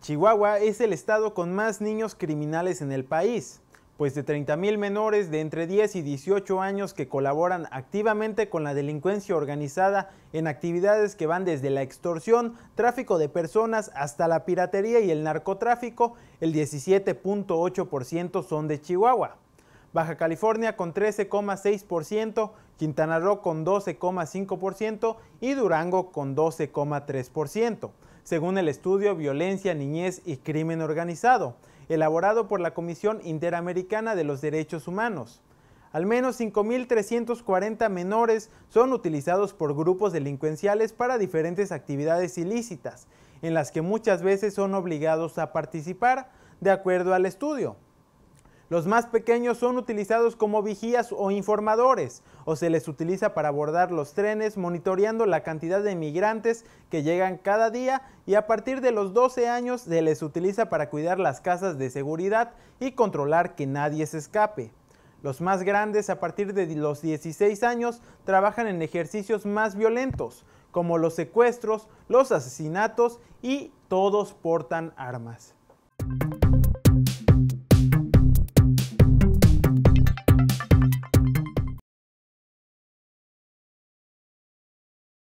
Chihuahua es el estado con más niños criminales en el país, pues de 30.000 menores de entre 10 y 18 años que colaboran activamente con la delincuencia organizada en actividades que van desde la extorsión, tráfico de personas hasta la piratería y el narcotráfico, el 17.8% son de Chihuahua. Baja California con 13,6%, Quintana Roo con 12,5% y Durango con 12,3%, según el estudio Violencia, Niñez y Crimen Organizado, elaborado por la Comisión Interamericana de los Derechos Humanos. Al menos 5.340 menores son utilizados por grupos delincuenciales para diferentes actividades ilícitas, en las que muchas veces son obligados a participar, de acuerdo al estudio. Los más pequeños son utilizados como vigías o informadores, o se les utiliza para abordar los trenes monitoreando la cantidad de migrantes que llegan cada día y a partir de los 12 años se les utiliza para cuidar las casas de seguridad y controlar que nadie se escape. Los más grandes a partir de los 16 años trabajan en ejercicios más violentos, como los secuestros, los asesinatos y todos portan armas.